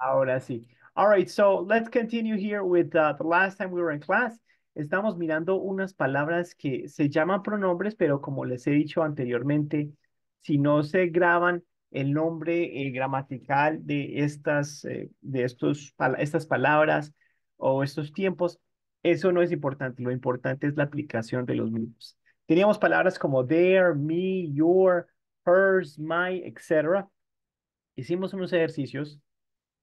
Ahora sí. All right, so let's continue here with uh, the last time we were in class. Estamos mirando unas palabras que se llaman pronombres, pero como les he dicho anteriormente, si no se graban el nombre eh, gramatical de estas, eh, de estos, estas palabras o estos tiempos, eso no es importante. Lo importante es la aplicación de los mismos. Teníamos palabras como there, me, your, hers, my, etc hicimos unos ejercicios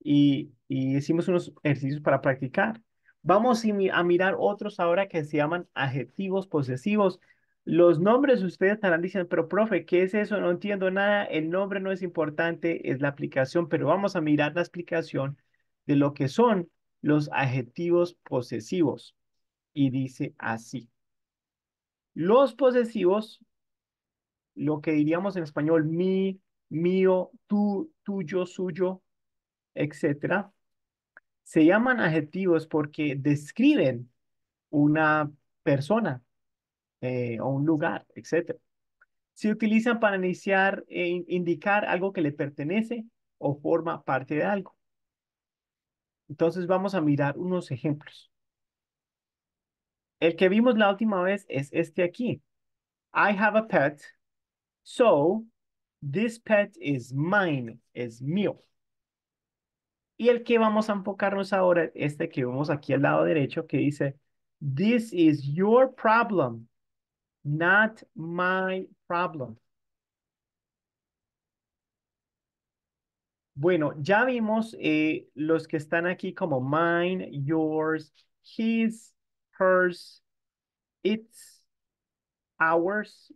y, hicimos unos ejercicios para practicar. Vamos a mirar otros ahora que se llaman adjetivos posesivos. Los nombres ustedes estarán diciendo, pero profe, ¿qué es eso? No entiendo nada. El nombre no es importante, es la aplicación, pero vamos a mirar la explicación de lo que son los adjetivos posesivos. Y dice así. Los posesivos, lo que diríamos en español, mi, mío, tú, tuyo, suyo, etc. Se llaman adjetivos porque describen una persona eh, o un lugar, etc. Se utilizan para iniciar e indicar algo que le pertenece o forma parte de algo. Entonces vamos a mirar unos ejemplos. El que vimos la última vez es este aquí. I have a pet, so This pet is mine, es mío. Y el que vamos a enfocarnos ahora, este que vemos aquí al lado derecho, que dice, this is your problem, not my problem. Bueno, ya vimos eh, los que están aquí como mine, yours, his, hers, its, ours,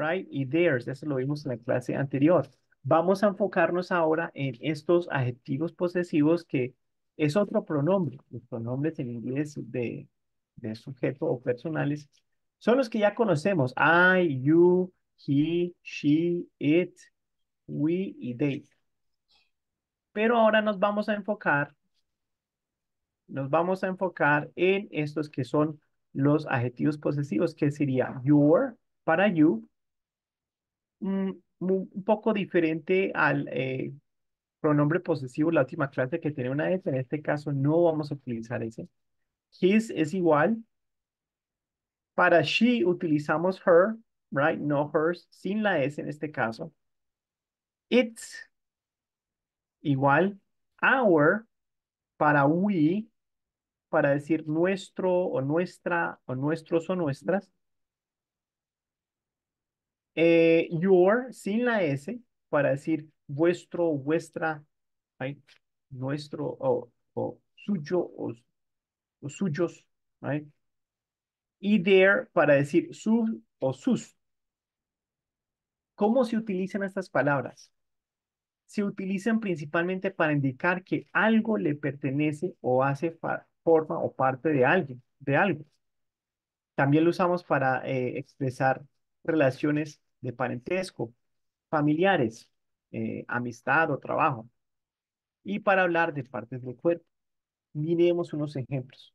right? Y theirs, eso lo vimos en la clase anterior. Vamos a enfocarnos ahora en estos adjetivos posesivos que es otro pronombre. Los pronombres en inglés de, de sujeto o personales son los que ya conocemos. I, you, he, she, it, we y they. Pero ahora nos vamos a enfocar, nos vamos a enfocar en estos que son los adjetivos posesivos, que sería your para you, un, poco diferente al eh, pronombre posesivo, la última clase que tiene una S, en este caso no vamos a utilizar ese. His es igual. Para she utilizamos her, right? No hers, sin la S en este caso. It's igual. Our para we, para decir nuestro o nuestra o nuestros o nuestras. Eh, your sin la S para decir vuestro, vuestra, nuestro o, suyo o, suyos. Y their para decir su o sus. ¿Cómo se utilizan estas palabras? Se utilizan principalmente para indicar que algo le pertenece o hace forma o parte de alguien, de algo. También lo usamos para eh, expresar relaciones de parentesco, familiares, eh, amistad o trabajo. Y para hablar de partes del cuerpo, miremos unos ejemplos.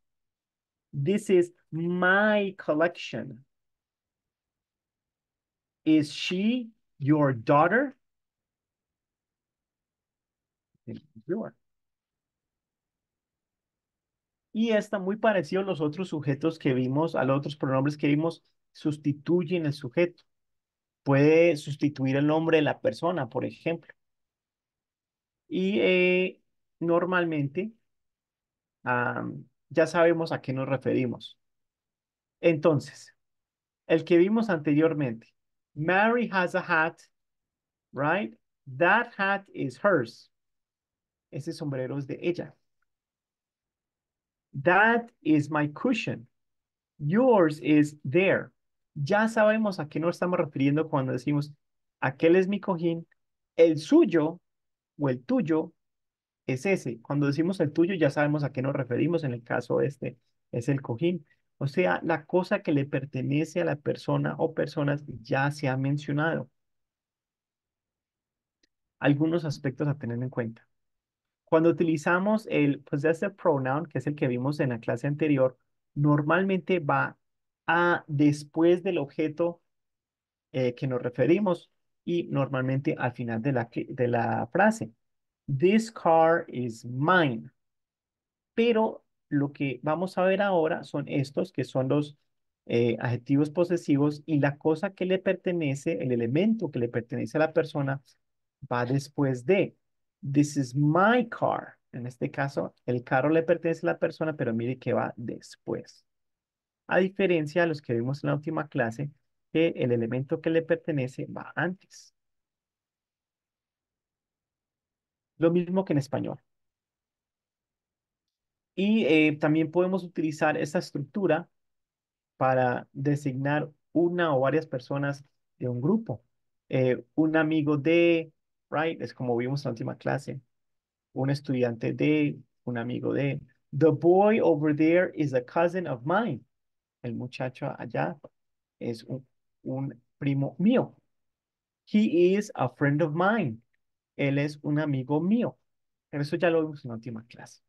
This is my collection. Is she your daughter? Y está muy parecido a los otros sujetos que vimos, a los otros pronombres que vimos sustituyen el sujeto. Puede sustituir el nombre de la persona, por ejemplo. Y eh, normalmente ah, ya sabemos a qué nos referimos. Entonces, el que vimos anteriormente. Mary has a hat, right? That hat is hers. Ese sombrero es de ella. That is my cushion. Yours is there ya sabemos a qué nos estamos refiriendo cuando decimos, aquel es mi cojín, el suyo o el tuyo es ese. Cuando decimos el tuyo ya sabemos a qué nos referimos, en el caso este es el cojín. O sea, la cosa que le pertenece a la persona o personas ya se ha mencionado. Algunos aspectos a tener en cuenta. Cuando utilizamos el possessive pues, pronoun, que es el que vimos en la clase anterior, normalmente va a después del objeto eh, que nos referimos y normalmente al final de la, de la frase. This car is mine. Pero lo que vamos a ver ahora son estos, que son los eh, adjetivos posesivos y la cosa que le pertenece, el elemento que le pertenece a la persona, va después de. This is my car. En este caso, el carro le pertenece a la persona, pero mire que va después a diferencia de los que vimos en la última clase, que el elemento que le pertenece va antes. Lo mismo que en español. Y eh, también podemos utilizar esta estructura para designar una o varias personas de un grupo. Eh, un amigo de, right, es como vimos en la última clase. Un estudiante de, un amigo de. The boy over there is a cousin of mine el muchacho allá es un, primo mío. He is a friend of mine. Él es un amigo mío. eso ya lo vimos en la última clase.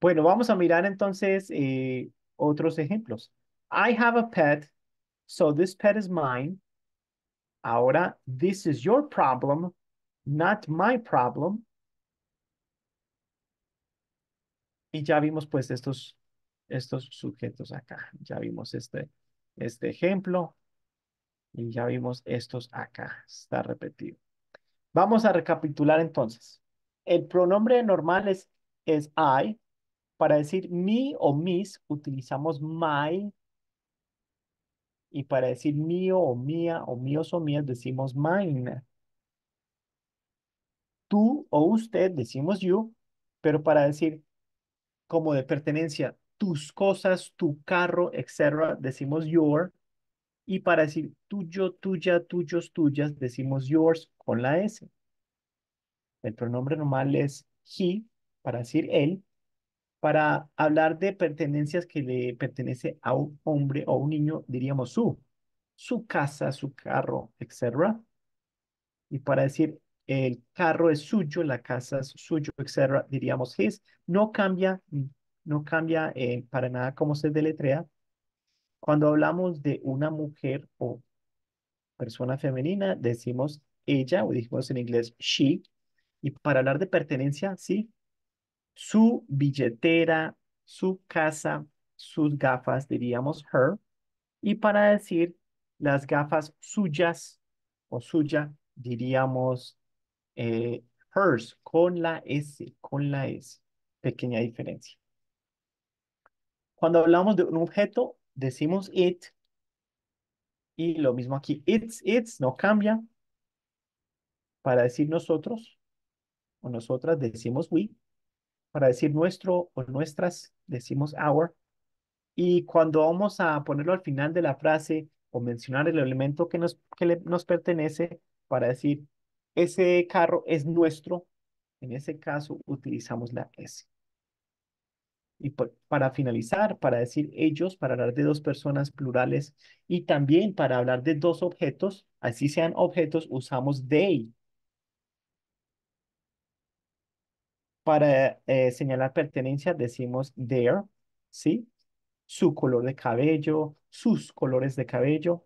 Bueno, vamos a mirar entonces eh, otros ejemplos. I have a pet, so this pet is mine. Ahora, this is your problem, not my problem. Y ya vimos pues estos estos sujetos acá. Ya vimos este, este ejemplo y ya vimos estos acá. Está repetido. Vamos a recapitular entonces. El pronombre normal es, es I. Para decir mi o mis utilizamos my. Y para decir mío o mía o míos o mías decimos mine. Tú o usted decimos you. Pero para decir como de pertenencia tus cosas, tu carro, etc., decimos your. Y para decir tuyo, tuya, tuyos, tuyas, decimos yours con la S. El pronombre normal es he, para decir él. Para hablar de pertenencias que le pertenece a un hombre o un niño, diríamos su, su casa, su carro, etc. Y para decir el carro es suyo, la casa es suyo, etc., diríamos his. No cambia no cambia eh, para nada cómo se deletrea. Cuando hablamos de una mujer o persona femenina, decimos ella o dijimos en inglés she. Y para hablar de pertenencia, sí, su billetera, su casa, sus gafas, diríamos her. Y para decir las gafas suyas o suya, diríamos eh, hers con la S, con la S. Pequeña diferencia. Cuando hablamos de un objeto, decimos it. Y lo mismo aquí, it's, it's, no cambia. Para decir nosotros o nosotras decimos we. Para decir nuestro o nuestras decimos our. Y cuando vamos a ponerlo al final de la frase o mencionar el elemento que nos, nos pertenece, para decir ese carro es nuestro, en ese caso utilizamos la S. Y para finalizar, para decir ellos, para hablar de dos personas plurales y también para hablar de dos objetos, así sean objetos, usamos they. Para eh, señalar pertenencia decimos their, ¿sí? Su color de cabello, sus colores de cabello.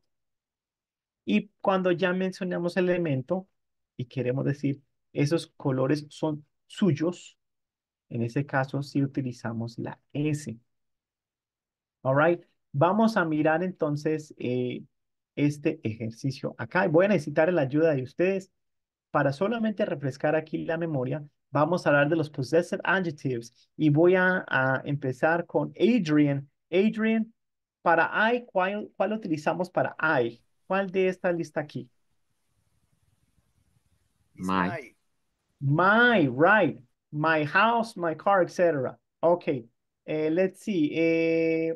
Y cuando ya mencionamos el elemento y queremos decir esos colores son suyos, en ese caso sí utilizamos la S. All right. Vamos a mirar entonces eh, este ejercicio acá. Voy a necesitar la ayuda de ustedes para solamente refrescar aquí la memoria. Vamos a hablar de los possessive adjectives y voy a, empezar con Adrian. Adrian, para I, ¿cuál, ¿cuál utilizamos para I? ¿Cuál de esta lista aquí? My. My, right. my house, my car, etc. Okay, uh, let's see. Uh,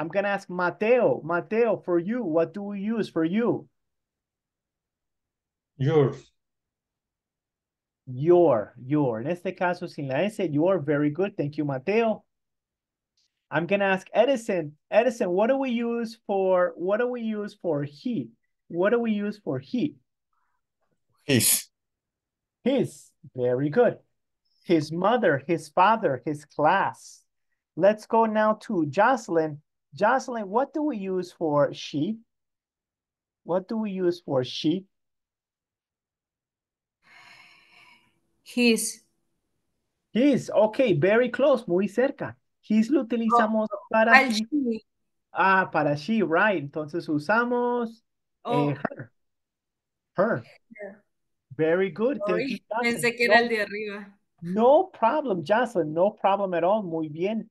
I'm gonna ask Mateo. Mateo, for you, what do we use for you? Yours. Your, your. In este caso, sin la S, your. Very good. Thank you, Mateo. I'm gonna ask Edison. Edison, what do we use for what do we use for he? What do we use for he? His. His. Very good his mother, his father, his class. Let's go now to Jocelyn. Jocelyn, what do we use for she? What do we use for she? His. His, ok, very close, muy cerca. His lo utilizamos oh, para... she. she. Ah, para she, right. Entonces usamos eh, oh. eh, her. Her. Yeah. Very good. Oy, pensé que era el de arriba. No problem, Jocelyn. No problem at all. Muy bien.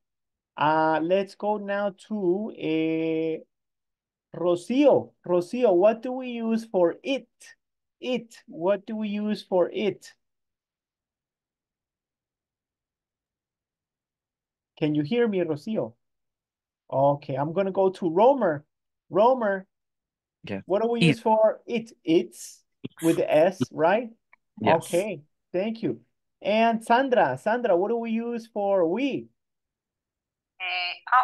Uh, let's go now to uh, Rocio. Rocio, what do we use for it? It. What do we use for it? Can you hear me, Rocio? Okay, I'm going to go to Romer. Romer, yeah. what do we it. use for it? It's with the S, right? Yes. Okay, thank you. And Sandra, Sandra, what do we use for we? Uh,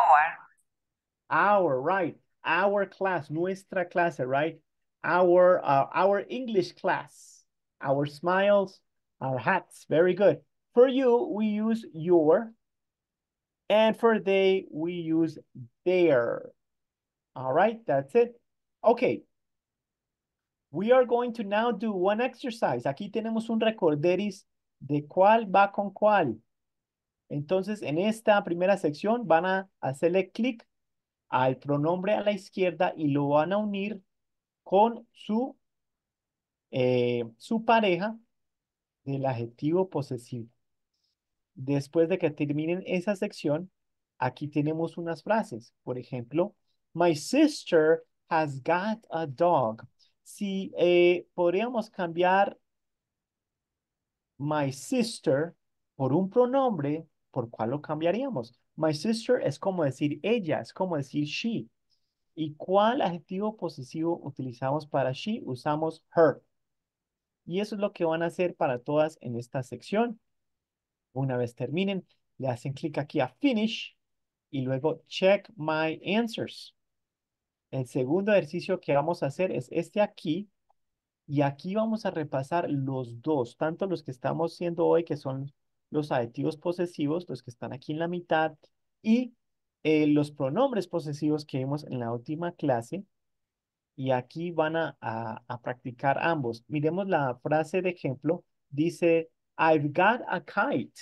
Our, right. Our class, nuestra clase, right? Our, uh, our English class, our smiles, our hats. Very good. For you, we use your. And for they, we use their. All right, that's it. Okay. We are going to now do one exercise. Aquí tenemos un recorderis de cuál va con cuál. Entonces, en esta primera sección van a hacerle clic al pronombre a la izquierda y lo van a unir con su, eh, su pareja del adjetivo posesivo. Después de que terminen esa sección, aquí tenemos unas frases. Por ejemplo, My sister has got a dog. Si eh, podríamos cambiar my sister por un pronombre, ¿por cuál lo cambiaríamos? My sister es como decir ella, es como decir she. ¿Y cuál adjetivo posesivo utilizamos para she? Usamos her. Y eso es lo que van a hacer para todas en esta sección. Una vez terminen, le hacen clic aquí a Finish y luego Check My Answers. El segundo ejercicio que vamos a hacer es este aquí, y aquí vamos a repasar los dos, tanto los que estamos haciendo hoy, que son los adjetivos posesivos, los que están aquí en la mitad, y eh, los pronombres posesivos que vimos en la última clase. Y aquí van a, a practicar ambos. Miremos la frase de ejemplo. Dice, I've got a kite.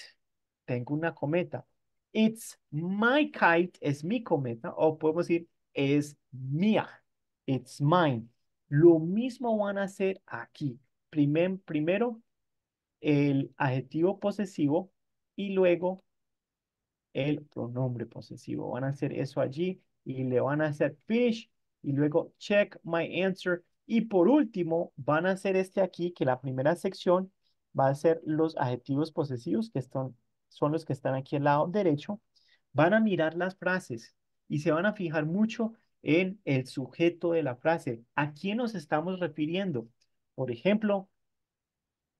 Tengo una cometa. It's my kite, es mi cometa. O podemos decir, es mía. It's mine. Lo mismo van a hacer aquí. Primer, primero el adjetivo posesivo y luego el pronombre posesivo. Van a hacer eso allí y le van a hacer finish y luego check my answer. Y por último, van a hacer este aquí, que la primera sección va a ser los adjetivos posesivos, que son, son los que están aquí al lado derecho. Van a mirar las frases y se van a fijar mucho en el sujeto de la frase. ¿A quién nos estamos refiriendo? Por ejemplo,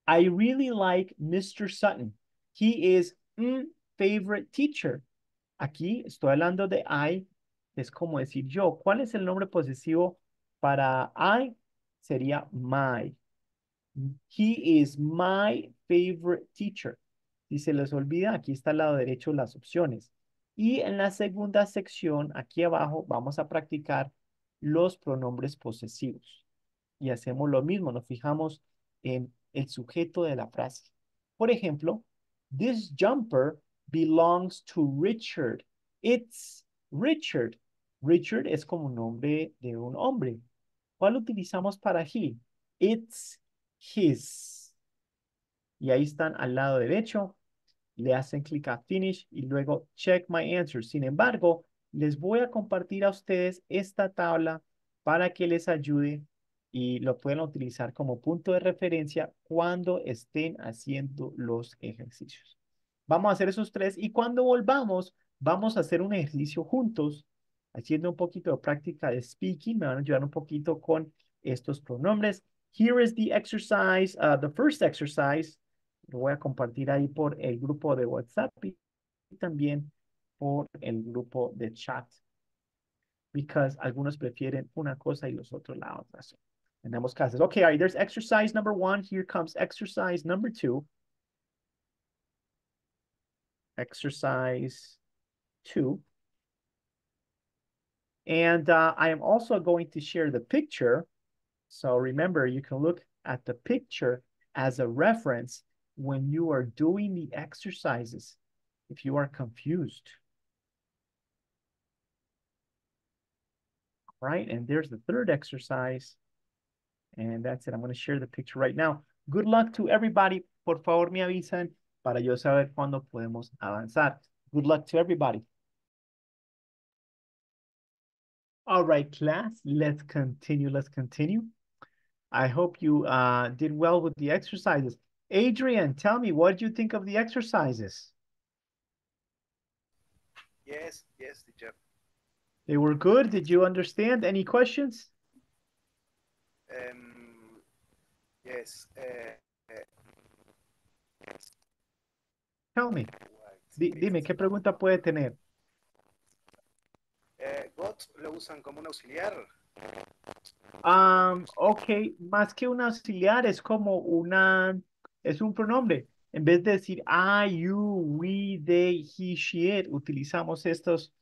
I really like Mr. Sutton. He is my favorite teacher. Aquí estoy hablando de I, es como decir yo. ¿Cuál es el nombre posesivo para I? Sería my. He is my favorite teacher. Si se les olvida, aquí está al lado derecho las opciones. Y en la segunda sección, aquí abajo, vamos a practicar los pronombres posesivos. Y hacemos lo mismo, nos fijamos en el sujeto de la frase. Por ejemplo, this jumper belongs to Richard. It's Richard. Richard es como un nombre de un hombre. ¿Cuál utilizamos para he? It's his. Y ahí están al lado derecho le hacen clic a Finish y luego Check My Answers. Sin embargo, les voy a compartir a ustedes esta tabla para que les ayude y lo puedan utilizar como punto de referencia cuando estén haciendo los ejercicios. Vamos a hacer esos tres y cuando volvamos, vamos a hacer un ejercicio juntos, haciendo un poquito de práctica de speaking. Me van a ayudar un poquito con estos pronombres. Here is the exercise, uh, the first exercise. Lo voy a compartir ahí por el grupo de WhatsApp y también por el grupo de chat. Because algunos prefieren una cosa y los otros la otra. So, tenemos cases, Okay, right, there's exercise number one. Here comes exercise number two. Exercise two. And uh, I am also going to share the picture. So remember, you can look at the picture as a reference when you are doing the exercises if you are confused. Right, and there's the third exercise. And that's it. I'm going to share the picture right now. Good luck to everybody. Por favor, me avisan para yo saber cuándo podemos avanzar. Good luck to everybody. All right, class, let's continue. Let's continue. I hope you uh, did well with the exercises. Adrian, tell me, what do you think of the exercises? Yes, yes, teacher. They were good. Did you understand? Any questions? Um, yes. Uh, uh, yes. Tell me. Di dime, ¿qué pregunta puede tener? Eh, got lo usan como un auxiliar. Um, ok, más que un auxiliar es como una es un pronombre. En vez de decir I, you, we, they, he, she, it, utilizamos estos,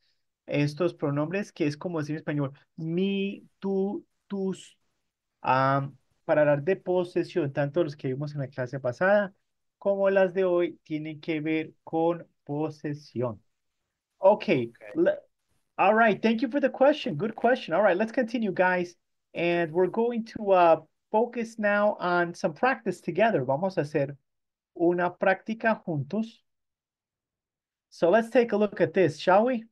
estos pronombres que es como decir en español me, tú, tus, para hablar de posesión, tanto los que vimos en la clase pasada como las de hoy tienen que ver con posesión. Okay. All right. Thank you for the question. Good question. All right. Let's continue, guys. And we're going to uh, focus now on some practice together. Vamos a hacer una práctica juntos. So let's take a look at this, shall we?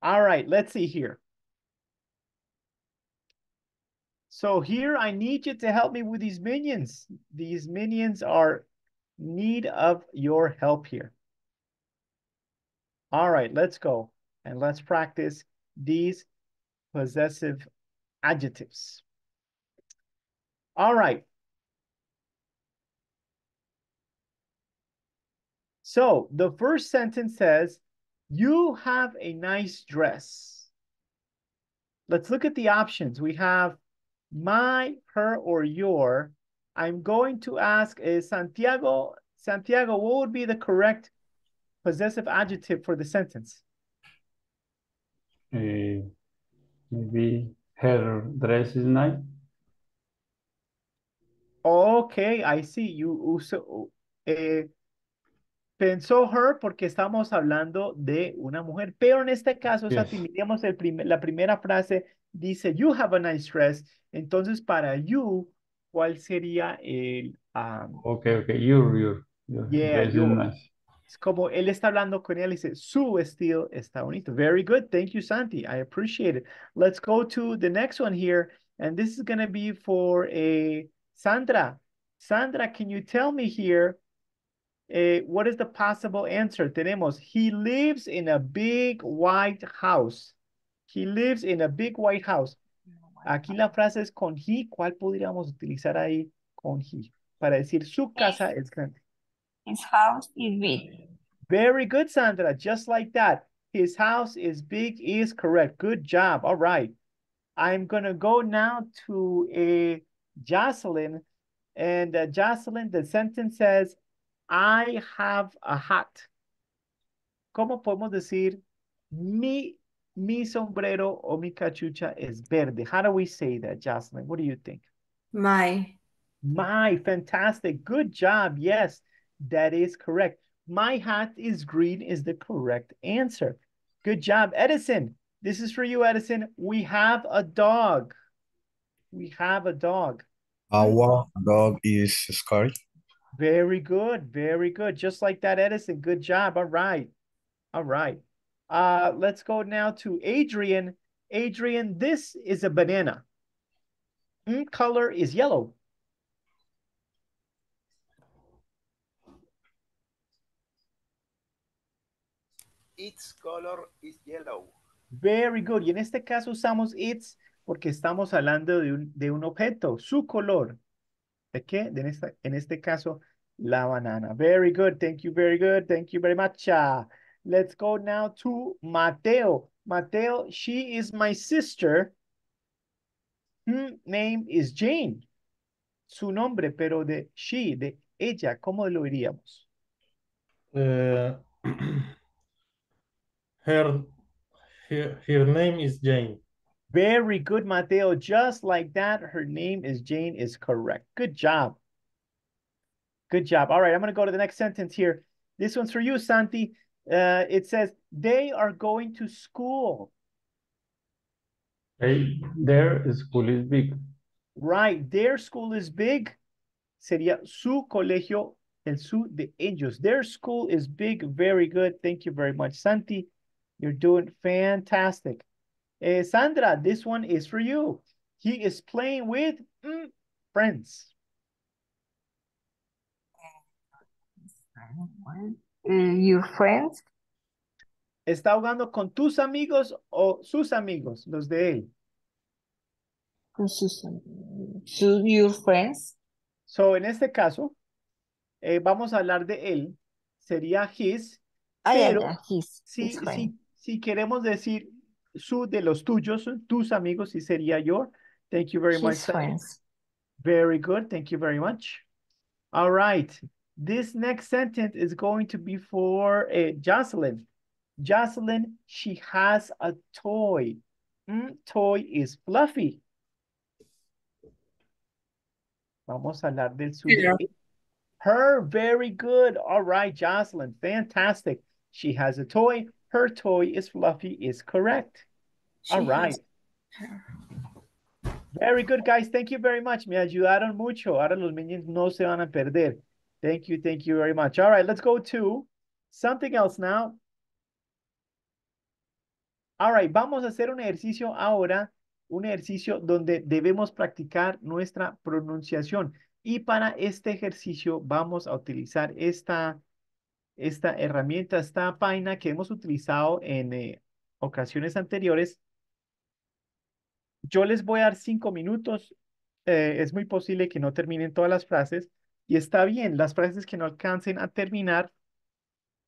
All right, let's see here. So here I need you to help me with these minions. These minions are need of your help here. All right, let's go and let's practice these possessive adjectives. All right. So the first sentence says, you have a nice dress. Let's look at the options. We have my, her, or your. I'm going to ask is Santiago, Santiago, what would be the correct possessive adjective for the sentence? Uh, maybe her dress is nice. Okay, I see. You uso, eh, pensó her porque estamos hablando de una mujer, pero en este caso, si miramos el la primera frase, dice you have a nice dress. Entonces, para you, ¿cuál sería el? Ah, okay, okay, you, you, Yeah, you. Es como él está hablando con él y dice, su estilo está bonito. Very good. Thank you, Santi. I appreciate it. Let's go to the next one here. And this is going to be for a eh, Sandra, Sandra, can you tell me here, uh, what is the possible answer? Tenemos, he lives in a big white house. He lives in a big white house. Aquí la frase es con he. ¿Cuál podríamos utilizar ahí con he? Para decir su casa es grande. His house is big. Very good, Sandra. Just like that. His house is big is correct. Good job. All right. I'm going to go now to a eh, Jocelyn. And uh, Jocelyn, the sentence says, I have a hat. ¿Cómo podemos decir mi, mi sombrero o mi cachucha es verde? How do we say that, Jocelyn? What do you think? My. My, fantastic. Good job. Yes, that is correct. My hat is green is the correct answer. Good job, Edison. This is for you, Edison. We have a dog. We have a dog. Our dog is Scotty. Very good. Very good. Just like that, Edison. Good job. All right. All right. Uh, let's go now to Adrian. Adrian, this is a banana. Mm, color is yellow. Its color is yellow. Very good. Y en este caso usamos its porque estamos hablando de un, de un objeto, su color. ¿De qué? en, en este caso, la banana. Very good. Thank you very good. Thank you very much. Ah. Let's go now to Mateo. Mateo, she is my sister. Her name is Jane. Su nombre, pero de she, de ella, ¿cómo lo diríamos? Eh, her name is Jane. Very good, Mateo. Just like that, her name is Jane is correct. Good job. Good job. All right, I'm going to go to the next sentence here. This one's for you, Santi. Uh, it says, they are going to school. Hey, their school is big. Right, their school is big. Sería su colegio, el su de ellos. Their school is big. Very good. Thank you very much, Santi. You're doing fantastic. Eh, Sandra, this one is for you. He is playing with mm, friends. Eh, your friends. Está jugando con tus amigos o sus amigos, los de él. Con sus amigos. Your friends. So, en este caso, eh, vamos a hablar de él. Sería his. pero his, si, si queremos decir su de los tuyos, tus amigos, y sería yo. Thank you very His much. Friends. Very good. Thank you very much. All right. This next sentence is going to be for uh, Jocelyn. Jocelyn, she has a toy. Mm, toy is fluffy. Vamos a hablar del suyo. Yeah. Her, very good. All right, Jocelyn, fantastic. She has a toy. Her toy is fluffy is correct. All right. Very good, guys. Thank you very much. Me ayudaron mucho. Ahora los minions no se van a perder. Thank you. Thank you very much. All right, let's go to something else now. All right, vamos a hacer un ejercicio ahora, un ejercicio donde debemos practicar nuestra pronunciación. Y para este ejercicio vamos a utilizar esta esta herramienta, esta página que hemos utilizado en eh, ocasiones anteriores, yo les voy a dar cinco minutos. Eh, es muy posible que no terminen todas las frases y está bien, las frases que no alcancen a terminar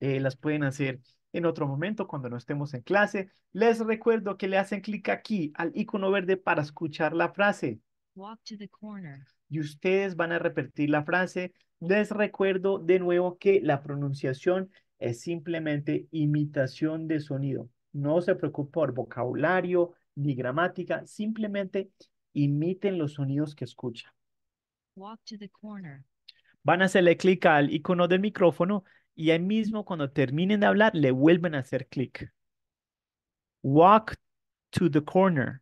eh, las pueden hacer en otro momento cuando no estemos en clase. Les recuerdo que le hacen clic aquí al icono verde para escuchar la frase. Walk to the corner. Y ustedes van a repetir la frase. Les recuerdo de nuevo que la pronunciación es simplemente imitación de sonido. No se preocupen por vocabulario ni gramática, simplemente imiten los sonidos que escuchan. Walk to the corner. Van a hacerle clic al icono del micrófono y ahí mismo cuando terminen de hablar le vuelven a hacer clic. Walk to the corner.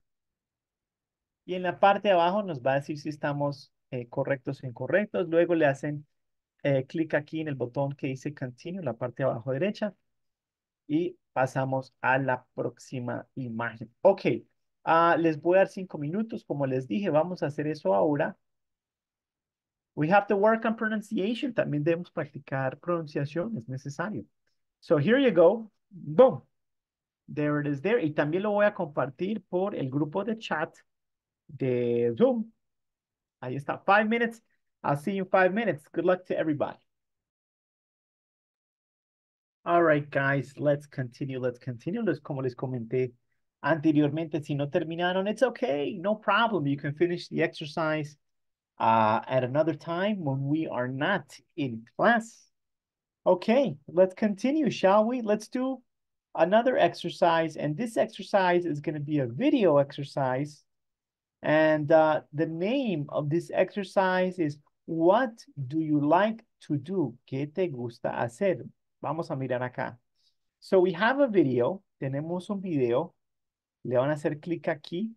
Y en la parte de abajo nos va a decir si estamos eh, correctos o incorrectos. Luego le hacen eh, clic aquí en el botón que dice Continue, en la parte de abajo derecha. Y pasamos a la próxima imagen. Ok, ah, les voy a dar cinco minutos. Como les dije, vamos a hacer eso ahora. We have to work on pronunciation. También debemos practicar pronunciación, es necesario. So here you go. Boom. There it is there. Y también lo voy a compartir por el grupo de chat de Zoom. Ahí está, five minutes. I'll see you in five minutes. Good luck to everybody. All right, guys, let's continue. Let's continue. Let's, como les comenté anteriormente, si no terminaron, it's okay. No problem. You can finish the exercise uh, at another time when we are not in class. Okay, let's continue, shall we? Let's do another exercise. And this exercise is going to be a video exercise And uh, the name of this exercise is What do you like to do? ¿Qué te gusta hacer? Vamos a mirar acá. So we have a video. Tenemos un video. Le van a hacer clic aquí.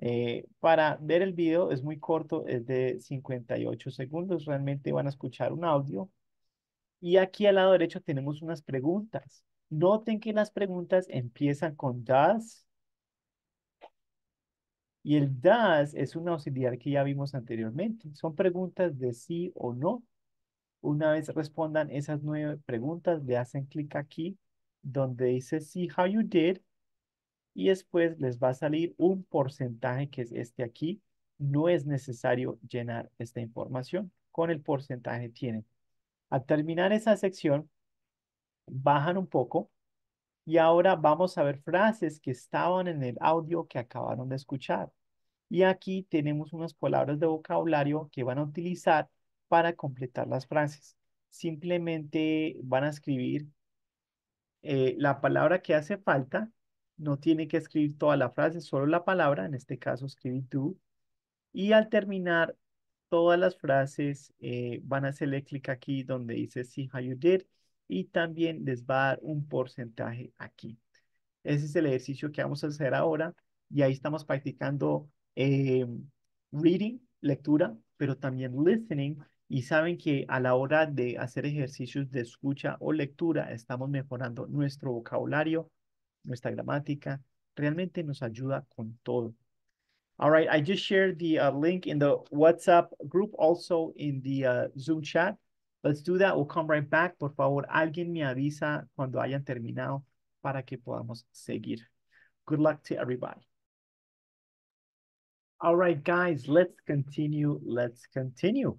Eh, para ver el video es muy corto, es de 58 segundos. Realmente van a escuchar un audio. Y aquí al lado derecho tenemos unas preguntas. Noten que las preguntas empiezan con DAS. Y el DAS es un auxiliar que ya vimos anteriormente. Son preguntas de sí o no. Una vez respondan esas nueve preguntas, le hacen clic aquí donde dice see how you did y después les va a salir un porcentaje que es este aquí. No es necesario llenar esta información. Con el porcentaje tienen. Al terminar esa sección, bajan un poco y ahora vamos a ver frases que estaban en el audio que acabaron de escuchar. Y aquí tenemos unas palabras de vocabulario que van a utilizar para completar las frases. Simplemente van a escribir eh, la palabra que hace falta. No tiene que escribir toda la frase, solo la palabra. En este caso escribí tú. Y al terminar todas las frases, eh, van a hacerle clic aquí donde dice see how you did y también les va a dar un porcentaje aquí. Ese es el ejercicio que vamos a hacer ahora y ahí estamos practicando eh, reading, lectura, pero también listening y saben que a la hora de hacer ejercicios de escucha o lectura estamos mejorando nuestro vocabulario, nuestra gramática, realmente nos ayuda con todo. All right, I just shared the uh, link in the WhatsApp group, also in the uh, Zoom chat. Let's do that. We'll come right back. Por favor, alguien me avisa cuando hayan terminado para que podamos seguir. Good luck to everybody. All right, guys, let's continue. Let's continue.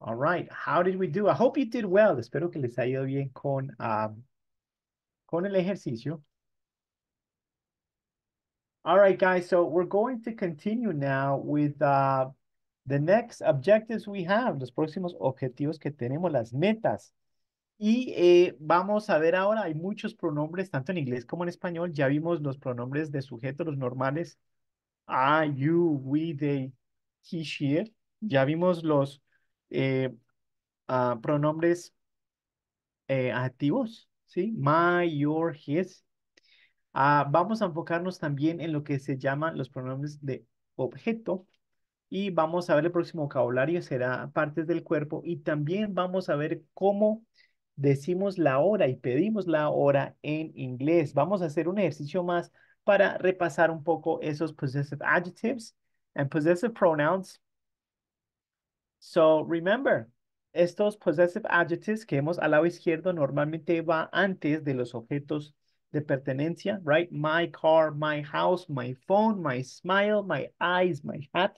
All right, how did we do? I hope you did well. Espero que les haya ido bien con, um, con el ejercicio. All right, guys, so we're going to continue now with uh, The next objectives we have, los próximos objetivos que tenemos, las metas. Y eh, vamos a ver ahora, hay muchos pronombres, tanto en inglés como en español. Ya vimos los pronombres de sujeto, los normales. I, you, we, they, he, she, Ya vimos los eh, ah, pronombres eh, adjetivos, ¿sí? My, your, his. Ah, vamos a enfocarnos también en lo que se llama los pronombres de objeto y vamos a ver el próximo vocabulario, será partes del cuerpo y también vamos a ver cómo decimos la hora y pedimos la hora en inglés. Vamos a hacer un ejercicio más para repasar un poco esos possessive adjectives and possessive pronouns. So remember, estos possessive adjectives que hemos al lado izquierdo normalmente va antes de los objetos de pertenencia, right? My car, my house, my phone, my smile, my eyes, my hat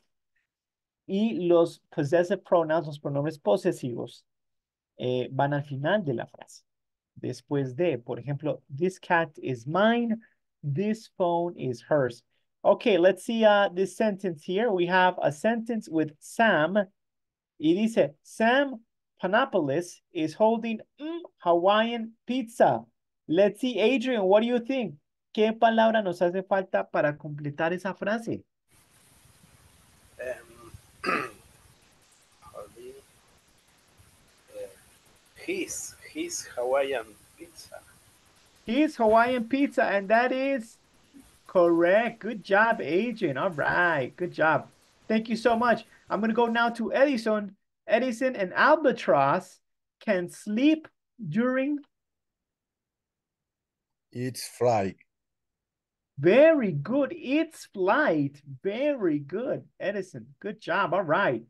y los possessive pues, pronouns, los pronombres posesivos, eh, van al final de la frase. Después de, por ejemplo, this cat is mine, this phone is hers. Okay, let's see uh, this sentence here. We have a sentence with Sam. Y dice, Sam Panopoulos is holding mm, Hawaiian pizza. Let's see, Adrian, what do you think? ¿Qué palabra nos hace falta para completar esa frase? His his Hawaiian pizza. His Hawaiian pizza, and that is correct. Good job, Agent. All right, good job. Thank you so much. I'm gonna go now to Edison. Edison and albatross can sleep during its flight. Very good. Its flight. Very good, Edison. Good job. All right.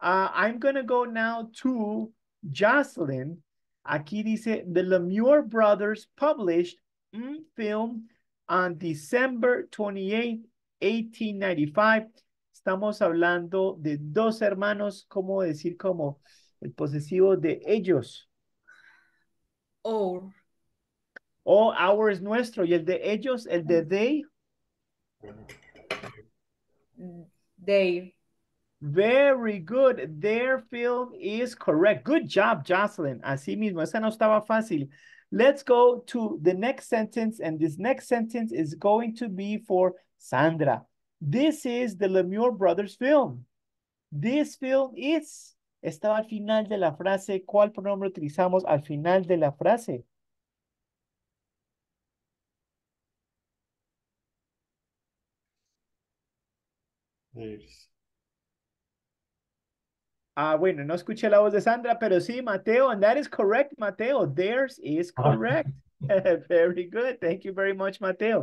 Uh, I'm going to go now to Jocelyn, aquí dice, the Lemure brothers published un film on December 28, 1895. Estamos hablando de dos hermanos, ¿cómo decir como el posesivo de ellos? Or. O our es nuestro, y el de ellos, el de mm. they. They. Very good. Their film is correct. Good job, Jocelyn. Así mismo, esa no estaba fácil. Let's go to the next sentence, and this next sentence is going to be for Sandra. This is the Lemure Brothers film. This film is... Estaba al final de la frase. ¿Cuál pronombre utilizamos al final de la frase? There's... Ah, bueno, no escuché la voz de Sandra, pero sí, Mateo, and that is correct, Mateo. Theirs is ah. correct. very good. Thank you very much, Mateo.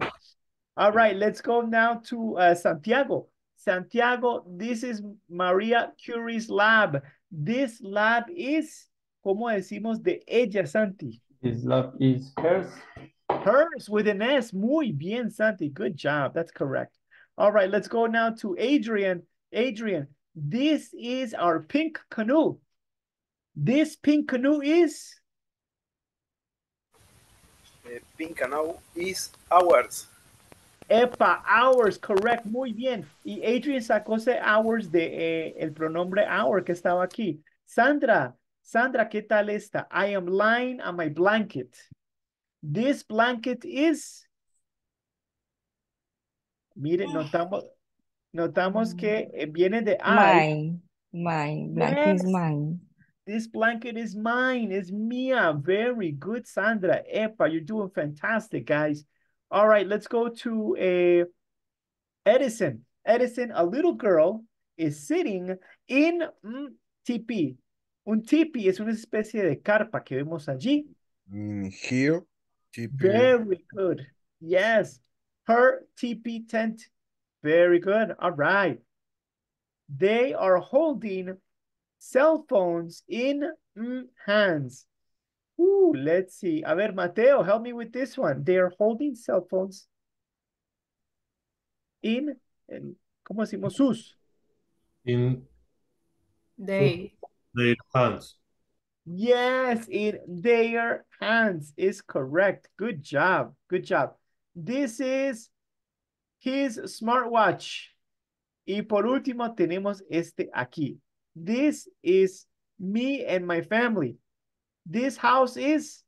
All right, let's go now to uh, Santiago. Santiago, this is Maria Curie's lab. This lab is, ¿cómo decimos de ella, Santi? This lab is hers. Hers with an S. Muy bien, Santi. Good job. That's correct. All right, let's go now to Adrian. Adrian, This is our pink canoe. This pink canoe is? pink canoe is ours. Epa, ours, correct, muy bien. Y Adrian sacó ese hours de eh, el pronombre our que estaba aquí. Sandra, Sandra, ¿qué tal esta? I am lying on my blanket. This blanket is... Miren, notamos, notamos mm. que eh, viene de I. Mine, mine, yes. is mine. This blanket is mine, it's Mia. Very good, Sandra. Epa, you're doing fantastic, guys. All right, let's go to a eh, Edison. Edison, a little girl, is sitting in mm, un tipi. Un tipi es una especie de carpa que vemos allí. Mm, here, tipi. Very good. Yes, her tipi tent very good. All right. They are holding cell phones in hands. Ooh, let's see. A ver, Mateo, help me with this one. They are holding cell phones in, in ¿cómo decimos? Sus. In. They. Their hands. Yes, in their hands is correct. Good job. Good job. This is his smartwatch. Y por último tenemos este aquí. This is me and my family. This house is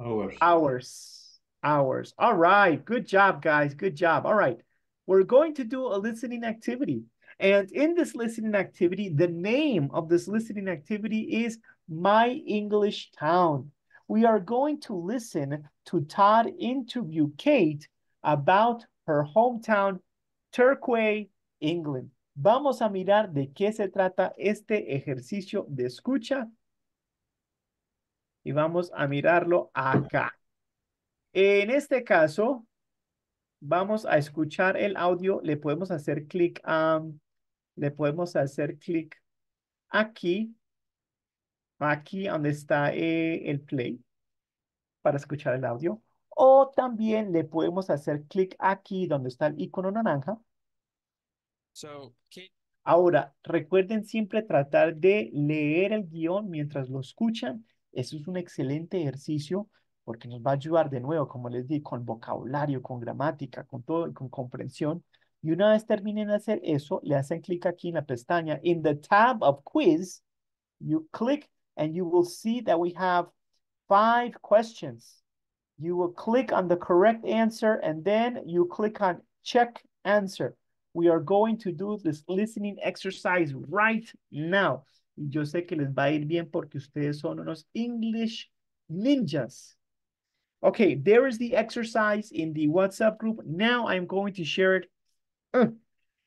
ours, ours, ours. All right. Good job, guys. Good job. All right. We're going to do a listening activity. And in this listening activity, the name of this listening activity is My English Town. We are going to listen to Todd interview Kate about her hometown, Turquay, England. Vamos a mirar de qué se trata este ejercicio de escucha. Y vamos a mirarlo acá. En este caso, vamos a escuchar el audio. Le podemos hacer clic a... Um, le podemos hacer clic aquí. Aquí donde está eh, el play. Para escuchar el audio. O también le podemos hacer clic aquí donde está el icono naranja. Ahora, recuerden siempre tratar de leer el guión mientras lo escuchan. Eso es un excelente ejercicio porque nos va a ayudar de nuevo, como les di, con vocabulario, con gramática, con todo, con comprensión. Y una vez terminen de hacer eso, le hacen clic aquí en la pestaña, in the tab of quiz, you click and you will see that we have five questions. you will click on the correct answer and then you click on check answer. We are going to do this listening exercise right now. Yo sé que les va a ir bien porque ustedes son unos English ninjas. Okay, there is the exercise in the WhatsApp group. Now I'm going to share it uh,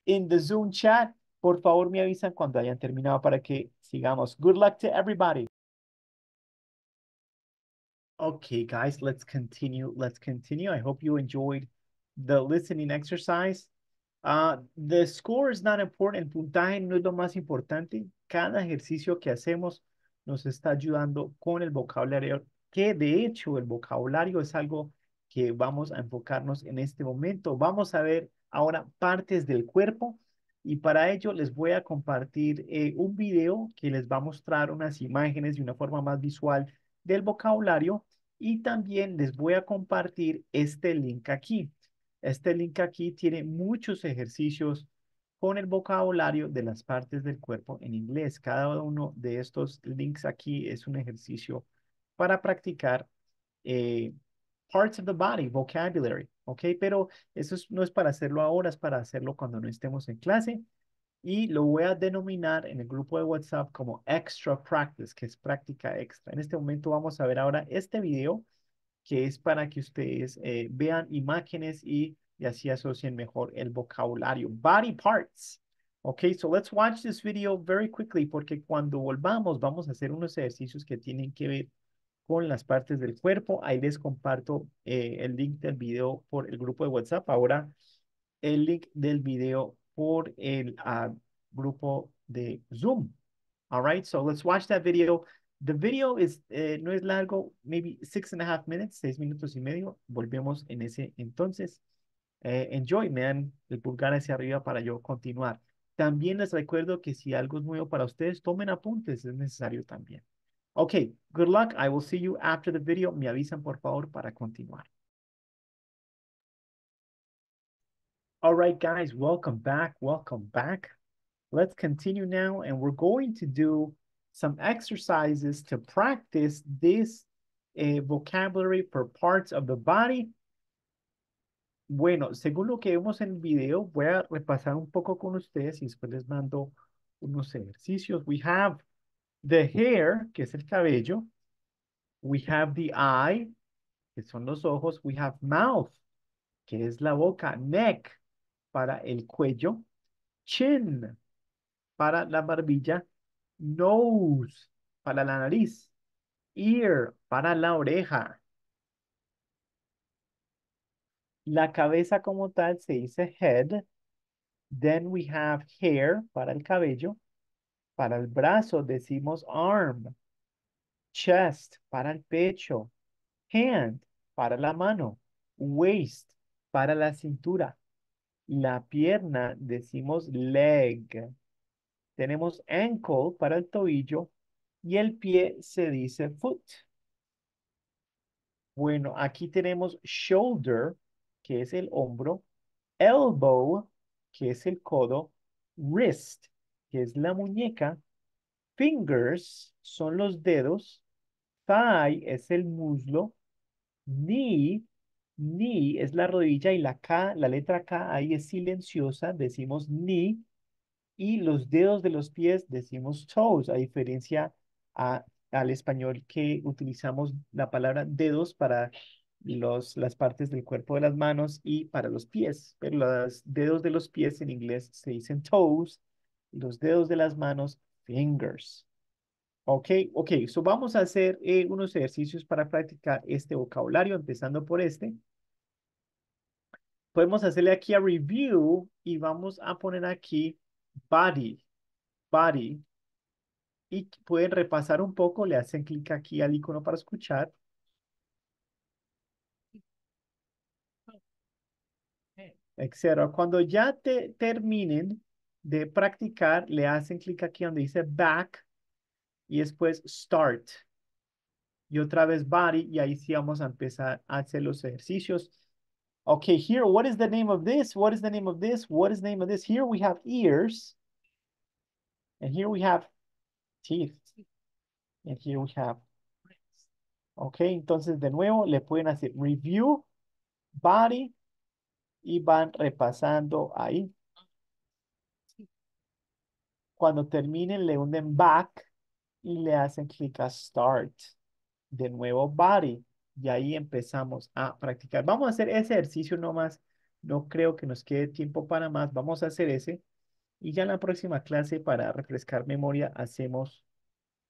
in the Zoom chat. Por favor, me avisan cuando hayan terminado para que sigamos. Good luck to everybody. Okay, guys, let's continue. Let's continue. I hope you enjoyed the listening exercise. Ah, the score is not important. El puntaje no es lo más importante. Cada ejercicio que hacemos nos está ayudando con el vocabulario, que de hecho el vocabulario es algo que vamos a enfocarnos en este momento. Vamos a ver ahora partes del cuerpo y para ello les voy a compartir eh, un video que les va a mostrar unas imágenes de una forma más visual del vocabulario y también les voy a compartir este link aquí. Este link aquí tiene muchos ejercicios con el vocabulario de las partes del cuerpo en inglés. Cada uno de estos links aquí es un ejercicio para practicar eh, parts of the body, vocabulary, Okay, Pero eso no es para hacerlo ahora, es para hacerlo cuando no estemos en clase y lo voy a denominar en el grupo de WhatsApp como Extra Practice, que es práctica extra. En este momento vamos a ver ahora este video que es para que ustedes eh, vean imágenes y, así asocien mejor el vocabulario. Body parts. Ok, so let's watch this video very quickly porque cuando volvamos vamos a hacer unos ejercicios que tienen que ver con las partes del cuerpo. Ahí les comparto eh, el link del video por el grupo de WhatsApp. Ahora el link del video por el ah, grupo de Zoom. All right, so let's watch that video. The video is, eh, no es largo, maybe six and a half minutes, seis minutos y medio. Volvemos en ese entonces. Eh, enjoy, me dan el pulgar hacia arriba para yo continuar. También les recuerdo que si algo es nuevo para ustedes, tomen apuntes, es necesario también. Okay, good luck. I will see you after the video. Me avisan, por favor, para continuar. All right, guys, welcome back. Welcome back. Let's continue now, and we're going to do some exercises to practice this eh, vocabulary for parts of the body. Bueno, según lo que vemos en el video, voy a repasar un poco con ustedes y después les mando unos ejercicios. We have the hair, que es el cabello. We have the eye, que son los ojos. We have mouth, que es la boca. Neck, para el cuello, chin para la barbilla, nose para la nariz, ear para la oreja. La cabeza como tal se dice head. Then we have hair para el cabello. Para el brazo decimos arm. Chest para el pecho. Hand para la mano. Waist para la cintura. La pierna decimos leg. Tenemos ankle para el tobillo y el pie se dice foot. Bueno, aquí tenemos shoulder, que es el hombro, elbow, que es el codo, wrist, que es la muñeca, fingers son los dedos, thigh es el muslo, knee ni es la rodilla y la K, la letra K ahí es silenciosa, decimos ni. Y los dedos de los pies decimos toes, a diferencia al español que utilizamos la palabra dedos para los, las partes del cuerpo de las manos y para los pies. Pero los dedos de los pies en inglés se dicen toes, los dedos de las manos fingers. Ok, ok, so vamos a hacer eh, unos ejercicios para practicar este vocabulario, empezando por este podemos hacerle aquí a review y vamos a poner aquí body, body. Y pueden repasar un poco, le hacen clic aquí al icono para escuchar. Etcétera. Cuando ya te terminen de practicar, le hacen clic aquí donde dice back y después start. Y otra vez body y ahí sí vamos a empezar a hacer los ejercicios. Okay, here, what is the name of this? What is the name of this? What is the name of this? Here we have ears. And here we have teeth. And here we have. Okay, entonces de nuevo le pueden hacer review, body, y van repasando ahí. Cuando terminen, le hunden back y le hacen clic a start. De nuevo, body. y ahí empezamos a practicar. Vamos a hacer ese ejercicio nomás. No creo que nos quede tiempo para más. Vamos a hacer ese. Y ya en la próxima clase, para refrescar memoria, hacemos,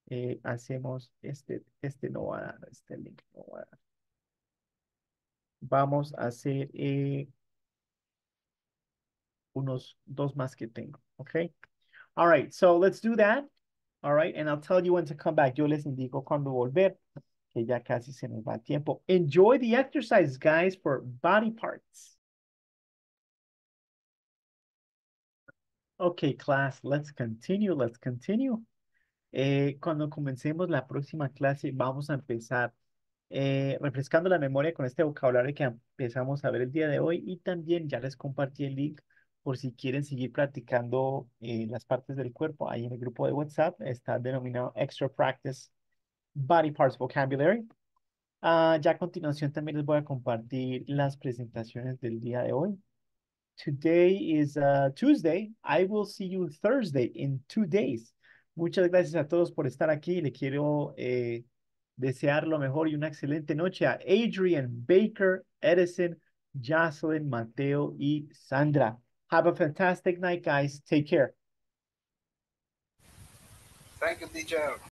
eh, hacemos este, este no va a este link va Vamos a hacer eh, unos dos más que tengo, ¿ok? All right, so let's do that. All right, and I'll tell you when to come back. Yo les indico cuando volver que ya casi se nos va el tiempo. Enjoy the exercise, guys, for body parts. Ok, class, let's continue, let's continue. Eh, cuando comencemos la próxima clase, vamos a empezar eh, refrescando la memoria con este vocabulario que empezamos a ver el día de hoy y también ya les compartí el link por si quieren seguir practicando eh, las partes del cuerpo. Ahí en el grupo de WhatsApp está denominado Extra Practice body parts vocabulary. Uh, ya a continuación también les voy a compartir las presentaciones del día de hoy. Today is uh, Tuesday. I will see you Thursday in two days. Muchas gracias a todos por estar aquí. Le quiero eh, desear lo mejor y una excelente noche a Adrian, Baker, Edison, Jocelyn, Mateo y Sandra. Have a fantastic night, guys. Take care. Thank you, teacher.